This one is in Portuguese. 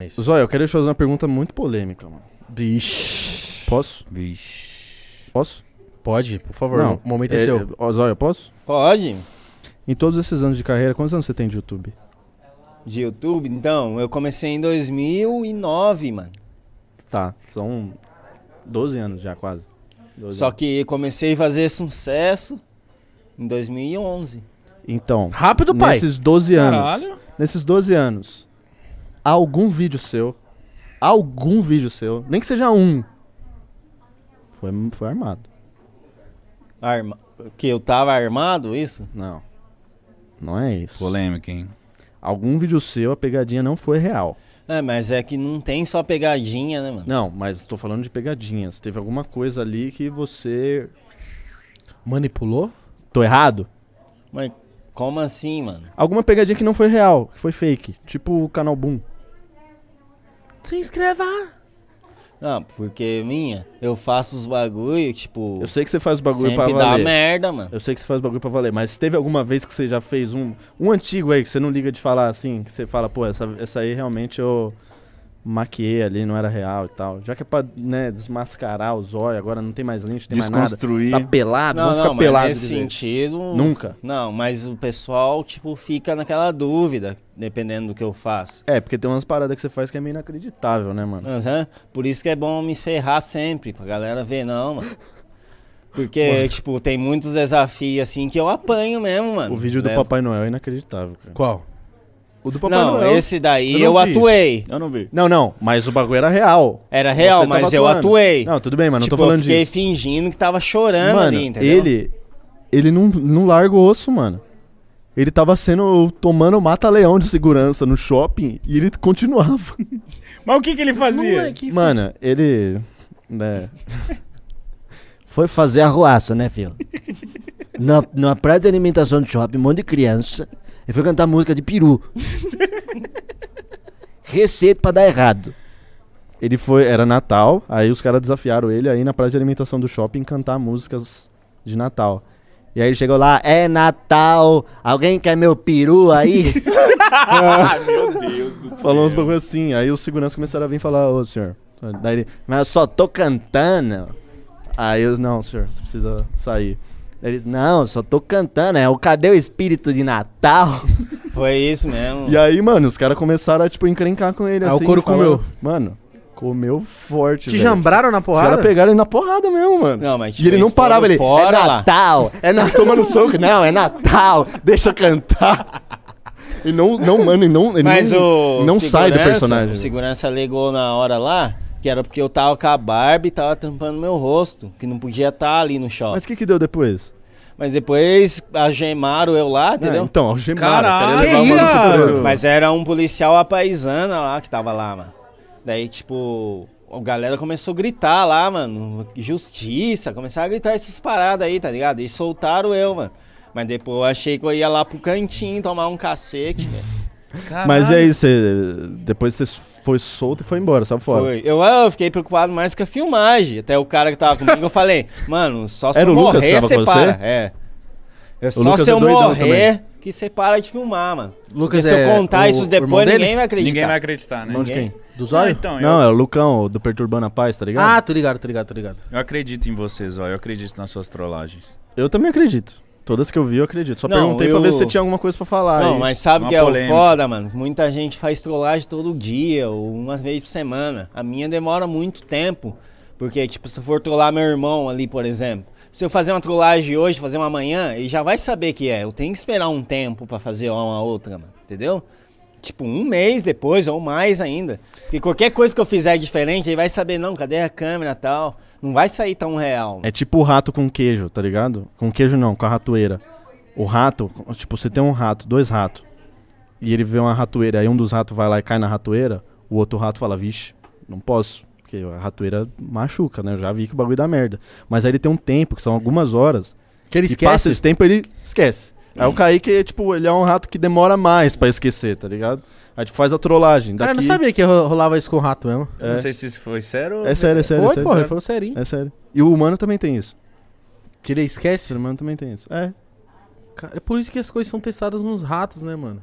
É isso. Zóia, eu quero te fazer uma pergunta muito polêmica, mano. Vixe. Posso? Vixe. Posso? Pode, por favor. Não, o momento é, é seu. É, Zóia, posso? Pode. Em todos esses anos de carreira, quantos anos você tem de YouTube? De YouTube? Então, eu comecei em 2009, mano. Tá, são 12 anos já, quase. Só anos. que comecei a fazer sucesso em 2011. Então, rápido, pai. Nesses 12 anos. Caralho. Nesses 12 anos, algum vídeo seu, algum vídeo seu, nem que seja um, foi, foi armado. Arma... Que eu tava armado, isso? Não. Não é isso. Polêmica, hein? Algum vídeo seu, a pegadinha não foi real. É, mas é que não tem só pegadinha, né, mano? Não, mas tô falando de pegadinhas. Teve alguma coisa ali que você. Manipulou? Tô errado? Mas como assim, mano? Alguma pegadinha que não foi real, que foi fake. Tipo o canal Boom. Se inscreva! Não, porque minha, eu faço os bagulho, tipo. Eu sei que você faz os bagulho pra valer. dá merda, mano. Eu sei que você faz os bagulho pra valer, mas teve alguma vez que você já fez um. Um antigo aí que você não liga de falar assim, que você fala, pô, essa, essa aí realmente eu maquiei ali, não era real e tal. Já que é pra né, desmascarar o zóio, agora não tem mais lente, tem mais nada. Desconstruir. Tá pelado, não, vamos não, ficar mas pelado. Nesse sentido. Uns... Nunca. Não, mas o pessoal, tipo, fica naquela dúvida, dependendo do que eu faço. É, porque tem umas paradas que você faz que é meio inacreditável, né, mano? Uhum. Por isso que é bom me ferrar sempre, pra galera ver, não, mano. Porque, mano. tipo, tem muitos desafios assim que eu apanho mesmo, mano. O vídeo do Levo. Né? Papai Noel é inacreditável, cara. Qual? O do Papai não, Noel. esse daí eu, eu atuei. Eu não vi. Não, não, mas o bagulho era real. Era real, mas eu atuei. Não, tudo bem, mas não tipo, tô falando disso. Eu fiquei disso. fingindo que tava chorando mano, ali, entendeu? Ele, ele não, não larga o osso, mano. Ele tava sendo tomando mata-leão de segurança no shopping e ele continuava. Mas o que que ele fazia? Moleque, mano, ele. Né, foi fazer ruaça, né, filho? na, na praia de alimentação do shopping, um monte de criança. Ele foi cantar música de peru. Receita pra dar errado. Ele foi, era Natal, aí os caras desafiaram ele aí na praia de alimentação do shopping cantar músicas de Natal. E aí ele chegou lá, é Natal, alguém quer meu peru aí? ah, meu Deus do céu. Falou uns bagulho assim, aí os seguranças começaram a vir falar, ô senhor. Daí ele, mas eu só tô cantando. Aí eu, não, senhor, você precisa sair. Ele disse, não, só tô cantando, é o Cadê o Espírito de Natal? Foi isso mesmo. E aí, mano, os caras começaram a, tipo, encrencar com ele, ah, assim. assim. o couro comeu. Mano, comeu forte, Te velho. jambraram na Os caras pegaram ele na porrada mesmo, mano. Não, mas e ele não parava, ele, é fora é lá." Natal, é Natal, toma no soco. Não, é Natal, deixa eu cantar. E não, não mano, e não, ele Mas não, o. não sai do personagem. O segurança ligou na hora lá que era porque eu tava com a barba e tava tampando meu rosto, que não podia estar tá ali no shopping. Mas o que, que deu depois? Mas depois algemaram eu lá, ah, entendeu? É, então, algemaram. Caralho! Cara. Mas era um policial apaisana lá que tava lá, mano. Daí, tipo, a galera começou a gritar lá, mano. Justiça, começaram a gritar essas paradas aí, tá ligado? E soltaram eu, mano. Mas depois eu achei que eu ia lá pro cantinho tomar um cacete, velho. Mas é isso. depois você foi solto e foi embora, só fora. Foi. Eu, ah, eu fiquei preocupado mais com a filmagem. Até o cara que tava comigo, eu falei, mano, só se Era eu morrer, separa. É. Eu, é só Lucas se é eu morrer que você para de filmar, mano. Lucas Porque se é eu contar o, isso depois, ninguém vai acreditar. Ninguém vai acreditar, né? Não, de quem? Do Zóio? Não, então, não eu... é o Lucão, do Perturbando a Paz, tá ligado? Ah, tô ligado, tô ligado, tô ligado. Eu acredito em vocês, ó. Eu acredito nas suas trollagens. Eu também acredito. Todas que eu vi, eu acredito. Só não, perguntei eu... pra ver se você tinha alguma coisa pra falar. Não, aí. mas sabe uma que polêmica. é o foda, mano? Muita gente faz trollagem todo dia ou umas vezes por semana. A minha demora muito tempo. Porque, tipo, se eu for trollar meu irmão ali, por exemplo, se eu fazer uma trollagem hoje, fazer uma amanhã, ele já vai saber que é. Eu tenho que esperar um tempo para fazer uma outra, mano. Entendeu? tipo, um mês depois ou mais ainda. E qualquer coisa que eu fizer diferente, ele vai saber, não, cadê a câmera e tal. Não vai sair tão real. É tipo o rato com queijo, tá ligado? Com queijo não, com a ratoeira. O rato, tipo, você tem um rato, dois ratos. E ele vê uma ratoeira, aí um dos ratos vai lá e cai na ratoeira, o outro rato fala, vixe, não posso. Porque a ratoeira machuca, né? Eu já vi que o bagulho dá merda. Mas aí ele tem um tempo, que são algumas horas. Que ele esquece. Passa esse tempo, ele esquece. Aí o Kaique, tipo, ele é um rato que demora mais pra esquecer, tá ligado? Aí gente tipo, faz a trollagem. Daqui... Cara, eu não sabia que rolava isso com o rato mesmo. É. Não sei se isso foi sério ou... É sério, é sério. Foi, é sério, porra, sério. foi serinho. É sério. E o humano também tem isso. Tirei, O esquece. O humano também tem isso. É. Cara, é por isso que as coisas são testadas nos ratos, né, mano?